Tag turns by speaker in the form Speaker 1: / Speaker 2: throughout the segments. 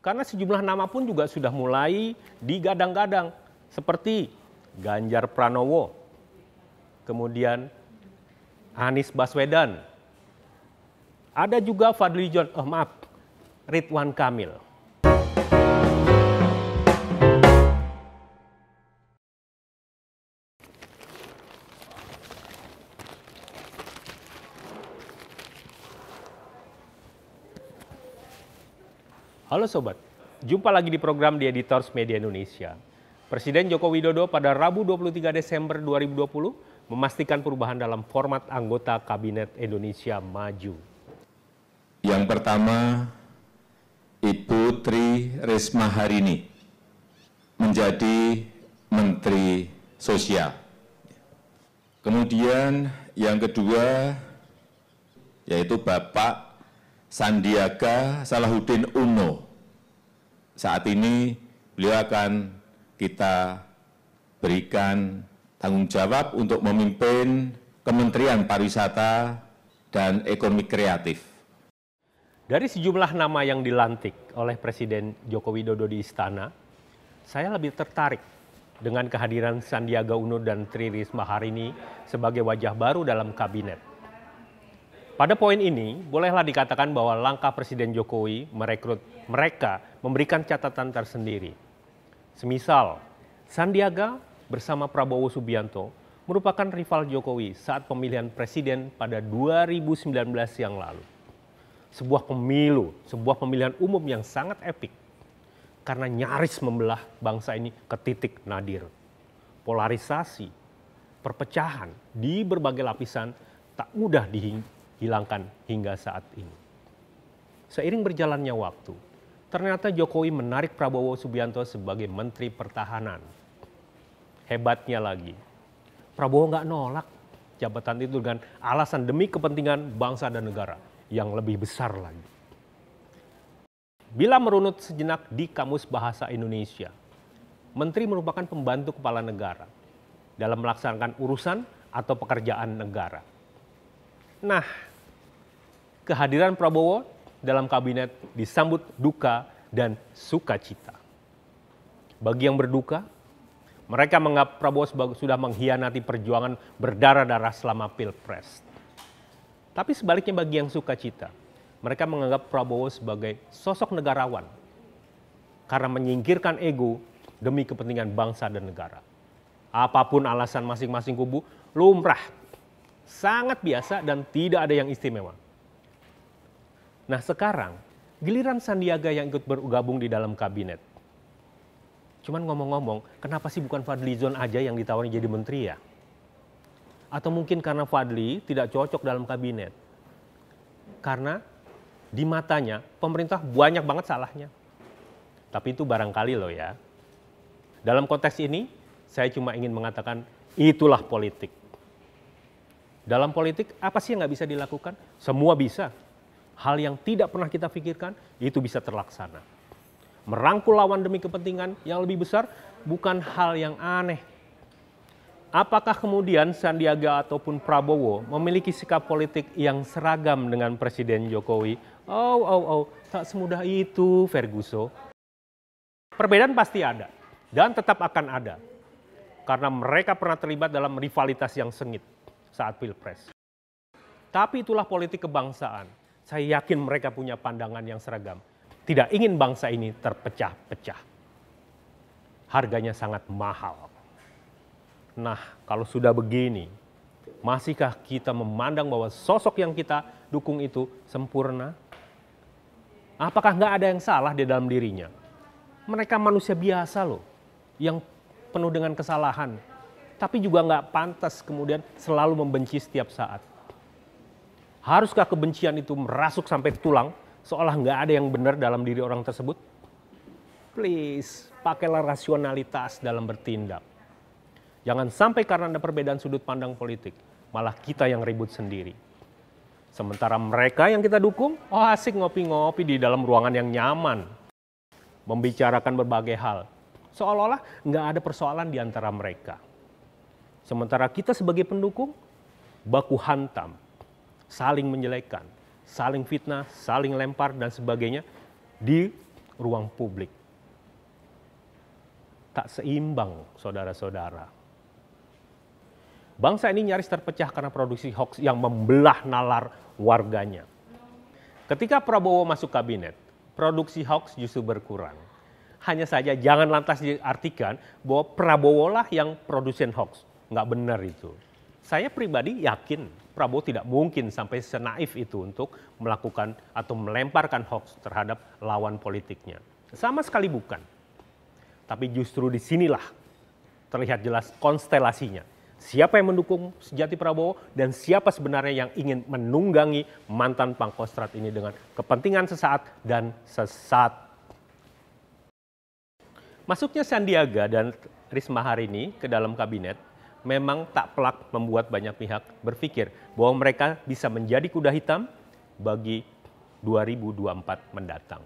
Speaker 1: Karena sejumlah nama pun juga sudah mulai digadang-gadang seperti Ganjar Pranowo, kemudian Anies Baswedan, ada juga Fadli John, oh maaf, Ridwan Kamil. Halo Sobat, jumpa lagi di program di Editors Media Indonesia. Presiden Joko Widodo pada Rabu 23 Desember 2020 memastikan perubahan dalam format anggota Kabinet Indonesia Maju. Yang pertama, Ibu Tri Risma hari menjadi Menteri Sosial. Kemudian yang kedua, yaitu Bapak Sandiaga Salahuddin Uno. Saat ini beliau akan kita berikan tanggung jawab untuk memimpin Kementerian Pariwisata dan Ekonomi Kreatif. Dari sejumlah nama yang dilantik oleh Presiden Joko Widodo di istana, saya lebih tertarik dengan kehadiran Sandiaga Uno dan Tri Risma hari ini sebagai wajah baru dalam kabinet. Pada poin ini, bolehlah dikatakan bahwa langkah Presiden Jokowi merekrut mereka memberikan catatan tersendiri. Semisal, Sandiaga bersama Prabowo Subianto merupakan rival Jokowi saat pemilihan presiden pada 2019 yang lalu. Sebuah pemilu, sebuah pemilihan umum yang sangat epik karena nyaris membelah bangsa ini ke titik nadir. Polarisasi, perpecahan di berbagai lapisan tak mudah dihindari hilangkan hingga saat ini. Seiring berjalannya waktu, ternyata Jokowi menarik Prabowo Subianto sebagai Menteri Pertahanan. Hebatnya lagi, Prabowo nggak nolak jabatan itu dengan alasan demi kepentingan bangsa dan negara yang lebih besar lagi. Bila merunut sejenak di Kamus Bahasa Indonesia, menteri merupakan pembantu kepala negara dalam melaksanakan urusan atau pekerjaan negara. Nah, kehadiran Prabowo dalam kabinet disambut duka dan sukacita. Bagi yang berduka, mereka menganggap Prabowo sudah mengkhianati perjuangan berdarah-darah selama Pilpres. Tapi sebaliknya bagi yang sukacita, mereka menganggap Prabowo sebagai sosok negarawan karena menyingkirkan ego demi kepentingan bangsa dan negara. Apapun alasan masing-masing kubu, lumrah, sangat biasa dan tidak ada yang istimewa. Nah sekarang giliran Sandiaga yang ikut bergabung di dalam kabinet. Cuman ngomong-ngomong, kenapa sih bukan Fadli Zon aja yang ditawari jadi menteri ya? Atau mungkin karena Fadli tidak cocok dalam kabinet. Karena di matanya pemerintah banyak banget salahnya. Tapi itu barangkali loh ya. Dalam konteks ini, saya cuma ingin mengatakan itulah politik. Dalam politik, apa sih yang nggak bisa dilakukan? Semua bisa hal yang tidak pernah kita pikirkan itu bisa terlaksana. Merangkul lawan demi kepentingan yang lebih besar bukan hal yang aneh. Apakah kemudian Sandiaga ataupun Prabowo memiliki sikap politik yang seragam dengan Presiden Jokowi? Oh, oh, oh, tak semudah itu, Verguso. Perbedaan pasti ada dan tetap akan ada karena mereka pernah terlibat dalam rivalitas yang sengit saat Pilpres. Tapi itulah politik kebangsaan saya yakin mereka punya pandangan yang seragam. Tidak ingin bangsa ini terpecah-pecah. Harganya sangat mahal. Nah, kalau sudah begini, masihkah kita memandang bahwa sosok yang kita dukung itu sempurna? Apakah nggak ada yang salah di dalam dirinya? Mereka manusia biasa loh, yang penuh dengan kesalahan. Tapi juga nggak pantas kemudian selalu membenci setiap saat Haruskah kebencian itu merasuk sampai tulang, seolah nggak ada yang benar dalam diri orang tersebut? Please, pakailah rasionalitas dalam bertindak. Jangan sampai karena ada perbedaan sudut pandang politik, malah kita yang ribut sendiri. Sementara mereka yang kita dukung, oh asik ngopi-ngopi di dalam ruangan yang nyaman. Membicarakan berbagai hal. Seolah-olah nggak ada persoalan di antara mereka. Sementara kita sebagai pendukung, baku hantam, saling menjelekan, saling fitnah, saling lempar dan sebagainya di ruang publik. Tak seimbang, saudara-saudara. Bangsa ini nyaris terpecah karena produksi hoax yang membelah nalar warganya. Ketika Prabowo masuk kabinet, produksi hoax justru berkurang. Hanya saja jangan lantas diartikan bahwa Prabowo lah yang produsen hoax. Nggak benar itu. Saya pribadi yakin Prabowo tidak mungkin sampai senaif itu untuk melakukan atau melemparkan hoax terhadap lawan politiknya. Sama sekali bukan. Tapi justru disinilah terlihat jelas konstelasinya. Siapa yang mendukung sejati Prabowo dan siapa sebenarnya yang ingin menunggangi mantan pangkostrat ini dengan kepentingan sesaat dan sesat. Masuknya Sandiaga dan Risma hari ini ke dalam kabinet memang tak pelak membuat banyak pihak berpikir bahwa mereka bisa menjadi kuda hitam bagi 2024 mendatang.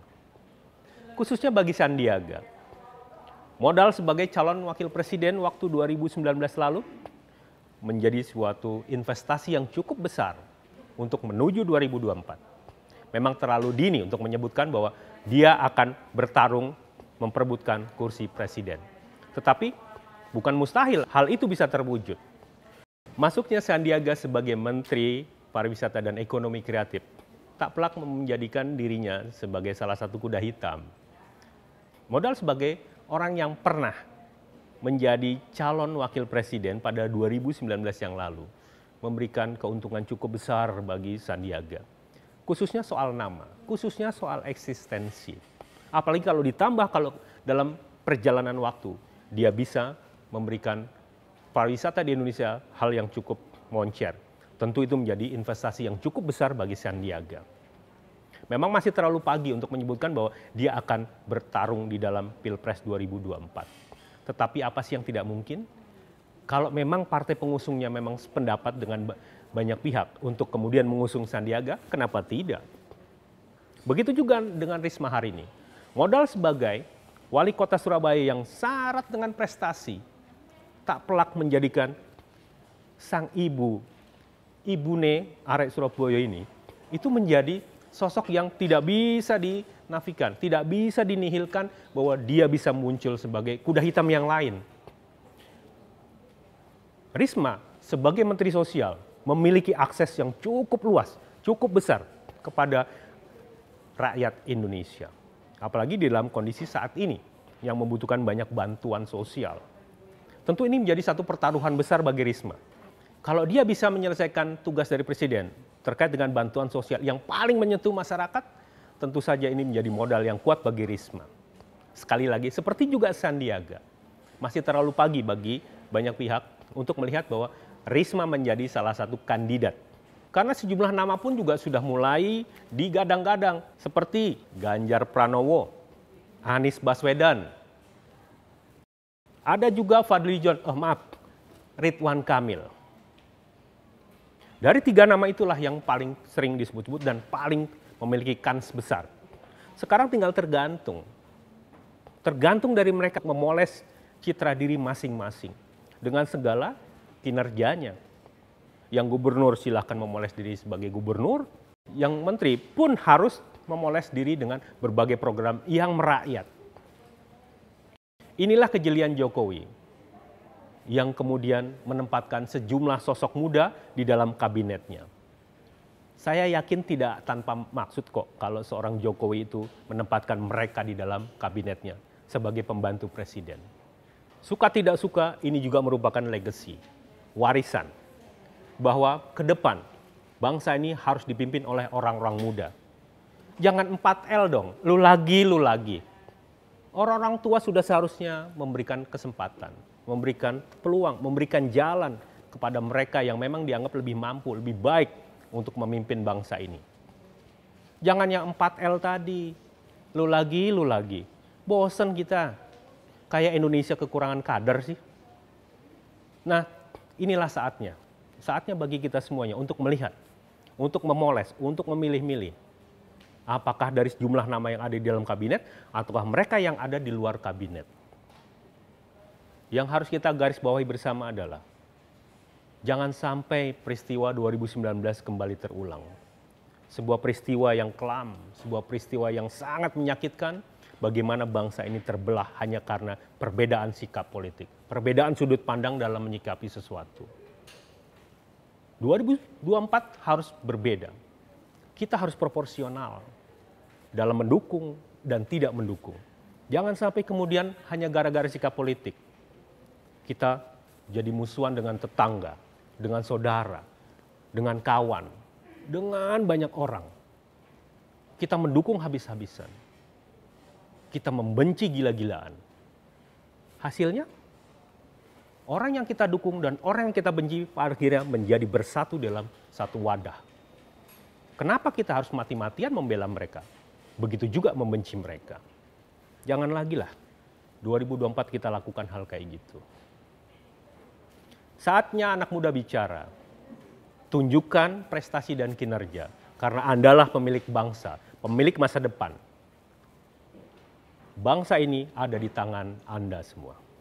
Speaker 1: Khususnya bagi Sandiaga. Modal sebagai calon wakil presiden waktu 2019 lalu menjadi suatu investasi yang cukup besar untuk menuju 2024. Memang terlalu dini untuk menyebutkan bahwa dia akan bertarung memperebutkan kursi presiden. Tetapi Bukan mustahil, hal itu bisa terwujud. Masuknya Sandiaga sebagai Menteri Pariwisata dan Ekonomi Kreatif tak pelak menjadikan dirinya sebagai salah satu kuda hitam. Modal sebagai orang yang pernah menjadi calon wakil presiden pada 2019 yang lalu memberikan keuntungan cukup besar bagi Sandiaga. Khususnya soal nama, khususnya soal eksistensi. Apalagi kalau ditambah kalau dalam perjalanan waktu dia bisa memberikan pariwisata di Indonesia hal yang cukup moncer. Tentu itu menjadi investasi yang cukup besar bagi Sandiaga. Memang masih terlalu pagi untuk menyebutkan bahwa dia akan bertarung di dalam Pilpres 2024. Tetapi apa sih yang tidak mungkin? Kalau memang partai pengusungnya memang sependapat dengan banyak pihak untuk kemudian mengusung Sandiaga, kenapa tidak? Begitu juga dengan Risma hari ini. Modal sebagai wali kota Surabaya yang syarat dengan prestasi tak pelak menjadikan sang ibu, ibune arek Surabaya ini, itu menjadi sosok yang tidak bisa dinafikan, tidak bisa dinihilkan bahwa dia bisa muncul sebagai kuda hitam yang lain. Risma sebagai Menteri Sosial memiliki akses yang cukup luas, cukup besar kepada rakyat Indonesia. Apalagi di dalam kondisi saat ini yang membutuhkan banyak bantuan sosial. Tentu ini menjadi satu pertaruhan besar bagi Risma. Kalau dia bisa menyelesaikan tugas dari presiden terkait dengan bantuan sosial yang paling menyentuh masyarakat, tentu saja ini menjadi modal yang kuat bagi Risma. Sekali lagi, seperti juga Sandiaga, masih terlalu pagi bagi banyak pihak untuk melihat bahwa Risma menjadi salah satu kandidat. Karena sejumlah nama pun juga sudah mulai digadang-gadang, seperti Ganjar Pranowo, Anies Baswedan, ada juga Fadli John, oh maaf, Ridwan Kamil. Dari tiga nama itulah yang paling sering disebut-sebut dan paling memiliki kans besar. Sekarang tinggal tergantung. Tergantung dari mereka memoles citra diri masing-masing dengan segala kinerjanya. Yang gubernur silahkan memoles diri sebagai gubernur, yang menteri pun harus memoles diri dengan berbagai program yang merakyat. Inilah kejelian Jokowi yang kemudian menempatkan sejumlah sosok muda di dalam kabinetnya. Saya yakin tidak tanpa maksud kok kalau seorang Jokowi itu menempatkan mereka di dalam kabinetnya sebagai pembantu presiden. Suka tidak suka ini juga merupakan legacy, warisan bahwa ke depan bangsa ini harus dipimpin oleh orang-orang muda. Jangan 4L dong, lu lagi, lu lagi. Orang-orang tua sudah seharusnya memberikan kesempatan, memberikan peluang, memberikan jalan kepada mereka yang memang dianggap lebih mampu, lebih baik untuk memimpin bangsa ini. Jangan yang 4L tadi, lu lagi, lu lagi. Bosen kita, kayak Indonesia kekurangan kader sih. Nah, inilah saatnya. Saatnya bagi kita semuanya untuk melihat, untuk memoles, untuk memilih-milih apakah dari sejumlah nama yang ada di dalam kabinet ataukah mereka yang ada di luar kabinet. Yang harus kita garis bawahi bersama adalah jangan sampai peristiwa 2019 kembali terulang. Sebuah peristiwa yang kelam, sebuah peristiwa yang sangat menyakitkan bagaimana bangsa ini terbelah hanya karena perbedaan sikap politik, perbedaan sudut pandang dalam menyikapi sesuatu. 2024 harus berbeda kita harus proporsional dalam mendukung dan tidak mendukung. Jangan sampai kemudian hanya gara-gara sikap politik kita jadi musuhan dengan tetangga, dengan saudara, dengan kawan, dengan banyak orang. Kita mendukung habis-habisan. Kita membenci gila-gilaan. Hasilnya orang yang kita dukung dan orang yang kita benci pada akhirnya menjadi bersatu dalam satu wadah Kenapa kita harus mati-matian membela mereka? Begitu juga membenci mereka. Jangan lagi lah 2024 kita lakukan hal kayak gitu. Saatnya anak muda bicara. Tunjukkan prestasi dan kinerja. Karena Andalah pemilik bangsa, pemilik masa depan. Bangsa ini ada di tangan Anda semua.